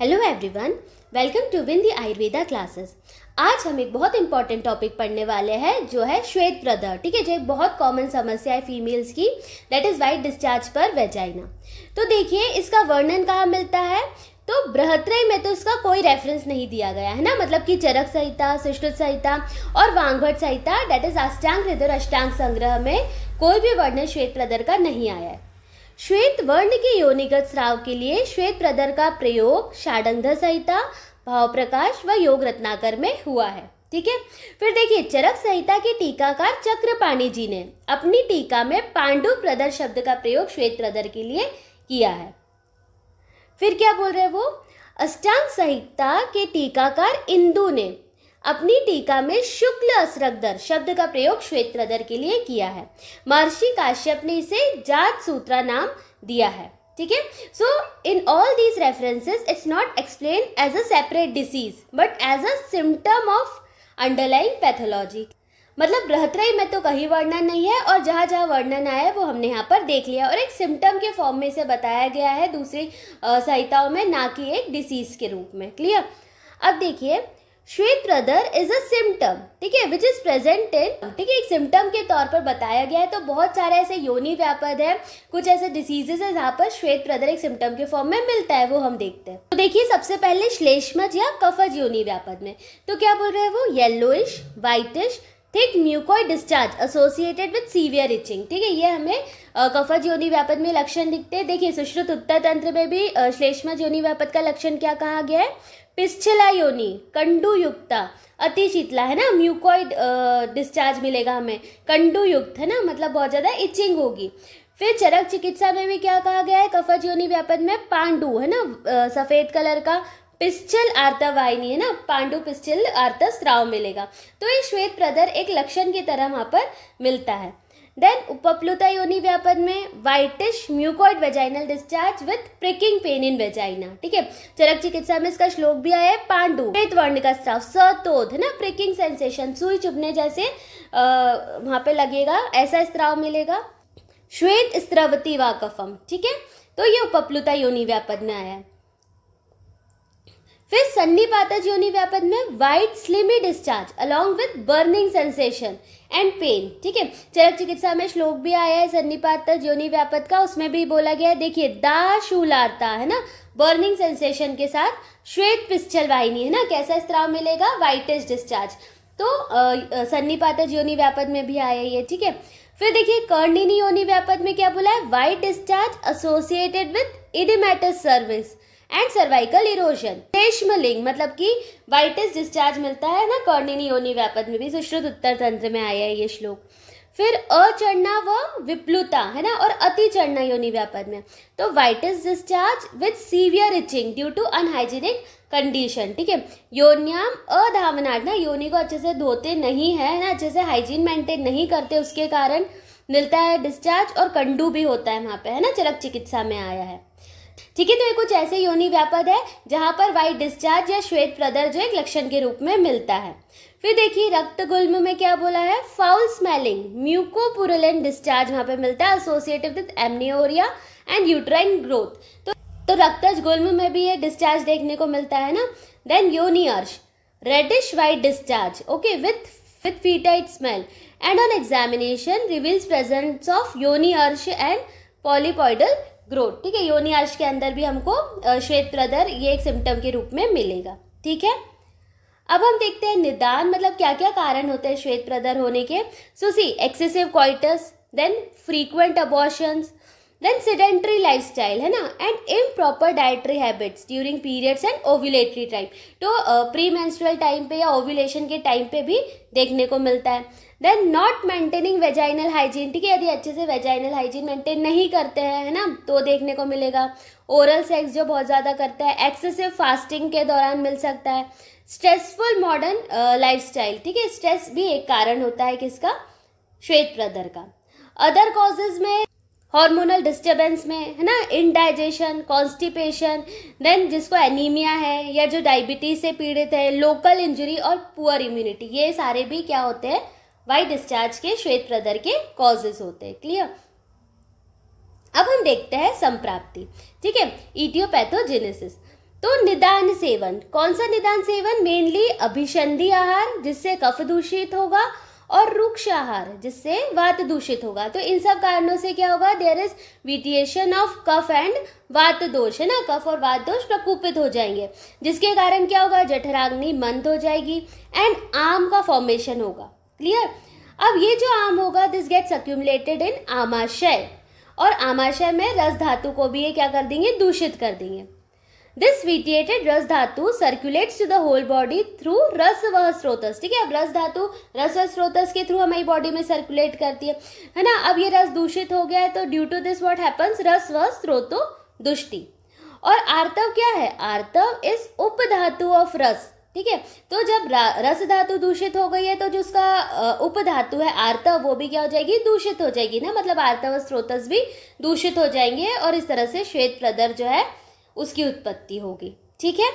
Hello everyone welcome to win the Ayurveda classes आज हम एक बहुत इंपॉर्टेंट टॉपिक पढ़ने वाले हैं जो है श्वेत प्रदर ठीक है जो एक बहुत कॉमन समस्या है फीमेल्स की दैट इज वाइट डिस्चार्ज पर वेजाइना तो देखिए इसका वर्णन कहाँ मिलता है तो बृहत्रय में तो इसका कोई रेफरेंस नहीं दिया गया है ना मतलब कि चरक संहिता सुष्कृत संहिता और वांगभट संहिता डेट इज अष्टांग हृदय अष्टांग संग्रह में कोई भी वर्णन श्वेत प्रदर का नहीं आया है श्वेत वर्ण के योनिगत स्राव के लिए श्वेत प्रदर का प्रयोग षाडंध संहिता भाव प्रकाश व योग रत्नाकर में हुआ है ठीक है फिर देखिए चरक संहिता के टीकाकार चक्रपाणी जी ने अपनी टीका में पांडु प्रदर शब्द का प्रयोग श्वेत प्रदर के लिए किया है फिर क्या बोल रहे हैं वो अष्टांग संहिता के टीकाकार इंदु ने अपनी टीका में शुक्ल दर शब्द का प्रयोग श्वेत्रदर के लिए किया है महर्षि काश्यप ने इसे जात सूत्रा नाम दिया है ठीक है so in all these references it's not explain as a separate disease but as a symptom of underline pathology मतलब बृहत्रय में तो कहीं वर्णन नहीं है और जहाँ जहाँ वर्णन आया है वो हमने यहाँ पर देख लिया और एक सिम्टम के फॉर्म में से बताया गया है दूसरी संहिताओं में ना कि एक डिसीज के रूप में क्लियर अब देखिए श्वेत ब्रदर इज अ सिम्टम ठीक है विच इज प्रेजेंट इन ठीक है एक सिम्टम के तौर पर बताया गया है तो बहुत सारे ऐसे योनि व्यापद है कुछ ऐसे डिसीजेस है जहाँ पर श्वेत ब्रदर एक सिम्टम के फॉर्म में मिलता है वो हम देखते हैं तो देखिए सबसे पहले श्लेष्मज या कफज योनि व्यापद में तो क्या बोल रहे हैं वो yellowish whitish thick mucoid discharge associated with severe itching ठीक है ये हमें कफज योनि व्यापद में लक्षण दिखते हैं देखिए सुश्रुत उत्तर तंत्र में भी श्लेष्मा योनि व्यापद का लक्षण क्या कहा गया है पिछला योनी कंडू अति शीतला है ना म्यूकोइड डिस्चार्ज मिलेगा हमें कंडू युक्त है ना मतलब बहुत ज़्यादा इचिंग होगी फिर चरक चिकित्सा में भी क्या कहा गया है कफज योनि व्यापन में पांडु है ना सफेद कलर का पिस्चल आर्तवाहिनी है ना पांडु पिस्चल आर्त स्राव मिलेगा तो ये श्वेत प्रदर एक लक्षण की तरह वहां पर मिलता है देन उपप्लुता योनि व्यापन में whitish mucoid vaginal discharge with pricking pain in vagina ठीक है चरक चिकित्सा में इसका श्लोक भी आया है पांडु श्वेत वर्ण का स्त्राव सतोध है ना प्रिकिंग सेंसेशन सुई चुभने जैसे वहां पे लगेगा ऐसा स्त्राव मिलेगा श्वेत स्त्रवती वाकफम ठीक है तो ये उपप्लुता योनि व्यापद में आया है फिर सन्नी पाता योनि व्यापद में white slimy discharge along with burning sensation and pain ठीक है चरक चिकित्सा में श्लोक भी आया है सन्निपात ज्योनि व्यापत का उसमें भी बोला गया है देखिए दा है ना बर्निंग सेंसेशन के साथ श्वेत पिस्चल वाहिनी है ना कैसा स्त्राव मिलेगा वाइटिस डिस्चार्ज तो पात्र ज्योनि व्यापद में भी आया ये ठीक है फिर देखिए कर्णिनी योनि व्यापद में क्या बोला है white discharge associated with oedematous cervix and cervical erosion श्लेष्म लिंग मतलब कि वाइटिस डिस्चार्ज मिलता है ना कॉर्निनी योनि व्यापद में भी सुश्रुत उत्तर तंत्र में आया है ये श्लोक फिर अचढ़ना व विप्लुता है ना और अति चढ़ना योनि व्यापद में तो whitish discharge with severe itching due to unhygienic condition ठीक है योनियाम अधावनाड ना योनि को अच्छे से धोते नहीं है ना अच्छे से हाइजीन मेंटेन नहीं करते उसके कारण मिलता है डिस्चार्ज और कंडू भी होता है वहाँ पे है ना चरक चिकित्सा में आया है ठीक है तो ये कुछ ऐसे योनि व्यापद है जहाँ पर वाइट डिस्चार्ज या श्वेत प्रदर जो एक लक्षण के रूप में मिलता है फिर देखिए रक्त गुल्म में क्या बोला है फाउल स्मेलिंग म्यूकोपुरुलेंट डिस्चार्ज वहाँ पे मिलता है associated with amenorrhoea and uterine growth तो तो रक्तज गुल्म में भी ये डिस्चार्ज देखने को मिलता है ना देन योनियर्श reddish white discharge okay with with foetid smell and on examination reveals presence of योनियर्श एंड पॉलीपॉइडल ग्रोथ ठीक है योनियाश के अंदर भी हमको श्वेत प्रदर ये एक सिम्टम के रूप में मिलेगा ठीक है अब हम देखते हैं निदान मतलब क्या क्या कारण होते हैं श्वेत प्रदर होने के so see excessive coitus then frequent abortions then sedentary life है ना and improper dietary habits during periods and ovulatory time तो प्री मेंस्ट्रुअल टाइम पे या ओव्यूलेशन के टाइम पे भी देखने को मिलता है then not maintaining vaginal hygiene ठीक है यदि अच्छे से वेजाइनल हाइजीन मेंटेन नहीं करते हैं है ना तो देखने को मिलेगा ओरल सेक्स जो बहुत ज़्यादा करता है एक्सेसिव फास्टिंग के दौरान मिल सकता है स्ट्रेसफुल मॉडर्न लाइफ ठीक है स्ट्रेस भी एक कारण होता है किसका श्वेत प्रदर का अदर कॉजेज में हार्मोनल डिस्टरबेंस में है ना इनडाइजेशन कॉन्स्टिपेशन देन जिसको एनीमिया है या जो डायबिटीज से पीड़ित है लोकल इंजरी और पुअर इम्यूनिटी ये सारे भी क्या होते हैं वाई डिस्चार्ज के श्वेत प्रदर के कॉजेज होते हैं क्लियर अब हम देखते हैं संप्राप्ति ठीक है इटियोपैथोजेनेसिस तो निदान सेवन कौन सा निदान सेवन मेनली अभिषंधि आहार जिससे कफ दूषित होगा और रुक्ष आहार जिससे वात दूषित होगा तो इन सब कारणों से क्या होगा there is vitiation of kapha and vata dosha है ना कफ और वात दोष प्रकोपित हो जाएंगे जिसके कारण क्या होगा जठराग्नि मंद हो जाएगी एंड आम का फॉर्मेशन होगा क्लियर अब ये जो आम होगा this gets accumulated in amashaya और आमाशय में रस धातु को भी ये क्या कर देंगे दूषित कर देंगे this vitiated rasa dhatu circulates to the whole body through rasa vaha स्रोतस ठीक है अब रस धातु रस स्रोतस के थ्रू हमारी बॉडी में सर्कुलेट करती है है ना अब ये रस दूषित हो गया है तो due to this what happens rasa vaha स्रोतो दुष्टि और आर्तव क्या है आर्तव इज धातु ऑफ रस ठीक है तो जब रस धातु दूषित हो गई है तो जो उसका उपधातु है आर्तव वो भी क्या हो जाएगी दूषित हो जाएगी ना मतलब आर्तव स्रोतस भी दूषित हो जाएंगे और इस तरह से श्वेत प्रदर जो है उसकी उत्पत्ति होगी ठीक है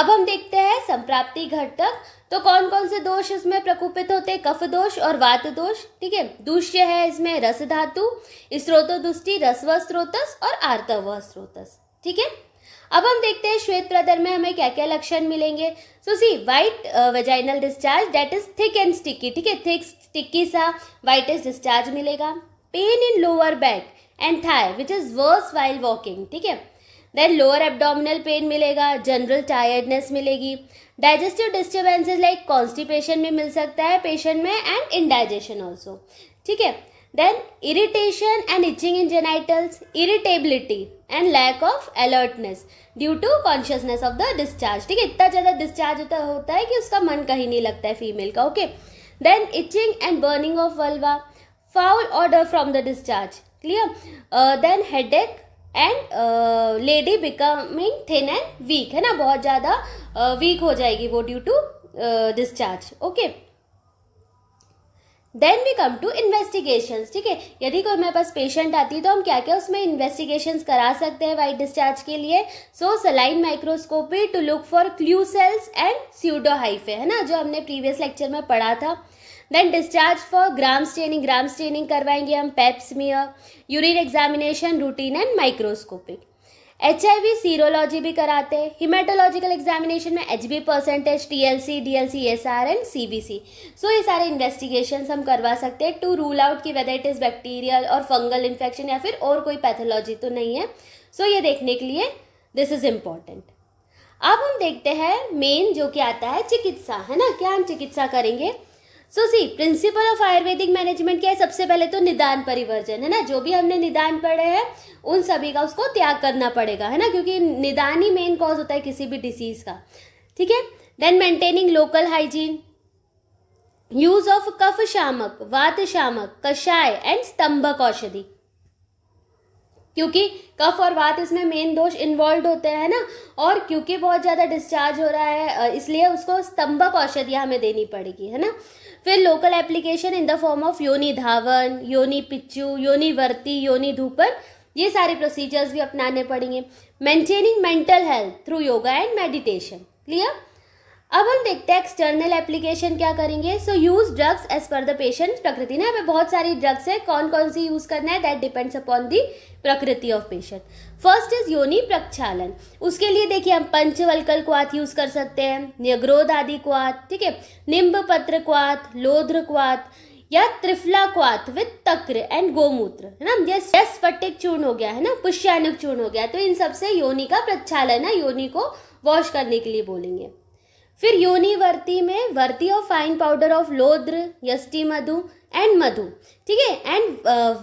अब हम देखते हैं संप्राप्ति घटक तो कौन कौन से दोष इसमें प्रकोपित होते हैं कफ दोष और वात दोष ठीक है दूष्य है इसमें रस धातु स्रोतो दुष्टि रसव स्रोतस और आर्तव स्रोतस ठीक है अब हम देखते हैं श्वेत प्रदर में हमें क्या क्या लक्षण मिलेंगे so see white vaginal discharge that is thick and sticky ठीक है थिक स्टिकी सा वाइटिस डिस्चार्ज मिलेगा pain in lower back and thigh which is worse while walking ठीक है देन लोअर एबडोमिनल पेन मिलेगा जनरल टायर्डनेस मिलेगी digestive disturbances like constipation में मिल सकता है पेशेंट में एंड इनडाइजेशन ऑल्सो ठीक है Then irritation and itching in genitals, irritability and lack of alertness due to consciousness of the discharge. ठीक है इतना ज़्यादा डिस्चार्ज होता होता है कि उसका मन कहीं नहीं लगता है फीमेल का okay then itching and burning of vulva foul odour from the discharge clear then headache and lady becoming thin and weak है ना बहुत ज़्यादा वीक uh, हो जाएगी वो due to discharge okay then we come to investigation ठीक है यदि कोई हमारे पास पेशेंट आती है तो हम क्या क्या उसमें इन्वेस्टिगेशन करा सकते हैं वाइट डिस्चार्ज के लिए so saline microscopy to look for clue cells and hyphae है ना जो हमने प्रीवियस लेक्चर में पढ़ा था then discharge for gram staining gram staining करवाएंगे हम pap smear urine examination routine and microscopic H serology भी कराते हैं हिमेटोलॉजिकल एग्जामिनेशन में H B percentage T L C D L C S R and C B C so ये सारे investigation हम करवा सकते हैं टू रूल आउट कि वेदर इट इज़ बैक्टीरियल और फंगल इन्फेक्शन या फिर और कोई पैथोलॉजी तो नहीं है सो so, ये देखने के लिए दिस इज़ इम्पॉर्टेंट अब हम देखते हैं मेन जो कि आता है चिकित्सा है ना क्या हम चिकित्सा करेंगे so see principle of Ayurvedic management क्या है सबसे पहले तो निदान परिवर्जन है ना जो भी हमने निदान पढ़े हैं उन सभी का उसको त्याग करना पड़ेगा है ना क्योंकि निदान ही मेन कॉज होता है किसी भी डिसीज का ठीक है then maintaining local hygiene use of kapha shamak vata shamak कषाय एंड स्तंभक औषधि क्योंकि कफ और वात इसमें मेन दोष इन्वॉल्व होते हैं ना और क्योंकि बहुत ज़्यादा डिस्चार्ज हो रहा है इसलिए उसको स्तंभक औषधियां हमें देनी पड़ेगी है ना फिर local application in the form of yoni dhavan योनि पिच्चू योनि वर्ती योनि धूपन ये सारे प्रोसीजर्स भी अपनाने पड़ेंगे maintaining mental health through yoga and meditation clear अब हम देखते हैं एक्सटर्नल एप्लीकेशन क्या करेंगे so use drugs as per the patient prakriti ना यहाँ पे बहुत सारी ड्रग्स है कौन कौन सी यूज करना है दैट डिपेंड्स अपॉन दी प्रकृति ऑफ पेशेंट फर्स्ट इज योनि प्रक्षालन उसके लिए देखिए हम पंचवलकल क्वात यूज कर सकते हैं निग्रोध आदि क्वात ठीक है निम्ब पत्र क्वात लोध्र क्वात या त्रिफला क्वात विद तक्र एंड गोमूत्र है ना ये स्फटिक चूर्ण हो गया है ना पुष्यानुक चूर्ण हो गया तो इन सबसे योनि का प्रक्षालन है योनि को वॉश करने के लिए बोलेंगे फिर योनिवर्ती में varti of fine powder of lodhra yashti madhu and madhu ठीक है and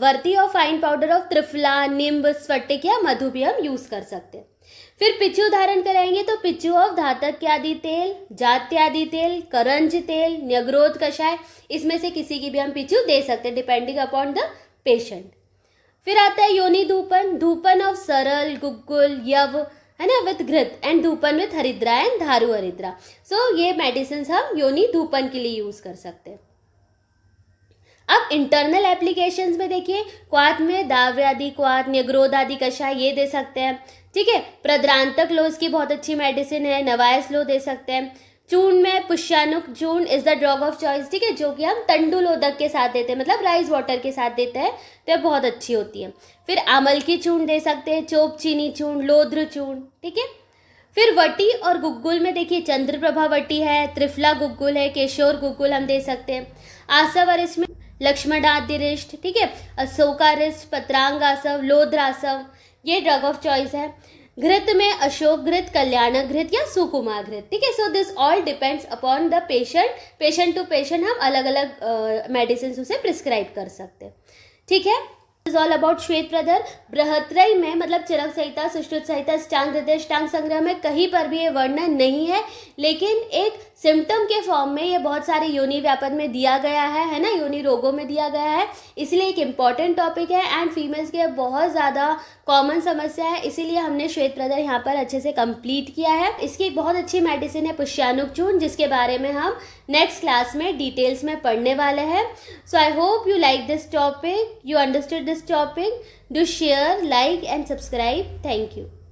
varti of fine powder of triphala nimba sphatika या मधु भी हम यूज कर सकते हैं फिर पिचू धारण कराएंगे तो पिचू ऑफ धातक आदि तेल जात्यादि तेल करंज तेल न्यग्रोध कषाय इसमें से किसी की भी हम पिचू दे सकते हैं डिपेंडिंग अपॉन द पेशेंट फिर आता है योनि धूपन धूपन ऑफ सरल गुग्गुल यव है ना with ghrita and dhupan with haridra and daru haridra so so, ये मेडिसिन हम योनि धूपन के लिए यूज कर सकते हैं अब इंटरनल एप्लीकेशन में देखिए क्वात में दाव्यादि क्वात आदि कषाय ये दे सकते हैं ठीक है प्रद्रांतक लो इसकी बहुत अच्छी मेडिसिन है नवायस लो दे सकते हैं चून में पुष्यानुक चून is the drug of choice ठीक है जो कि हम तंडुल ओदक के साथ देते हैं मतलब राइस वाटर के साथ देते हैं तो यह बहुत अच्छी होती है फिर आमल की चून दे सकते हैं चोप चीनी चून लोध्र चून ठीक है फिर वटी और गुग्गुल में देखिए चंद्रप्रभा वटी है त्रिफला गुग्गुल है केशोर गुग्गुल हम दे सकते हैं आसव अरिष्ट में आदिरिष्ट ठीक है अशोकारिष्ट पत्रांग आसव लोद्रासव ये ड्रग ऑफ चॉइस है घृत में अशोक घृत कल्याण घृत या सुकुमा घृत ठीक है so this all depends upon the patient patient to patient हम अलग अलग मेडिसिन uh, उसे प्रिस्क्राइब कर सकते हैं ठीक है इज ऑल अबाउट श्वेत प्रधर बृहत्रय में मतलब चिरंग संहिता सुश्रुत संहिता स्टांग हृदय स्टांग संग्रह में कहीं पर भी ये वर्णन नहीं है लेकिन एक सिम्टम के फॉर्म में ये बहुत सारे योनि व्यापन में दिया गया है है ना योनि रोगों में दिया गया है इसलिए एक इम्पॉर्टेंट टॉपिक है एंड फीमेल्स के बहुत ज़्यादा कॉमन समस्या है इसीलिए हमने श्वेत प्रदर यहाँ पर अच्छे से कंप्लीट किया है इसकी एक बहुत अच्छी मेडिसिन है पुष्यानुक जिसके बारे में हम नेक्स्ट क्लास में डिटेल्स में पढ़ने वाले हैं so I hope you like this topic you understood this topic do share like and subscribe thank you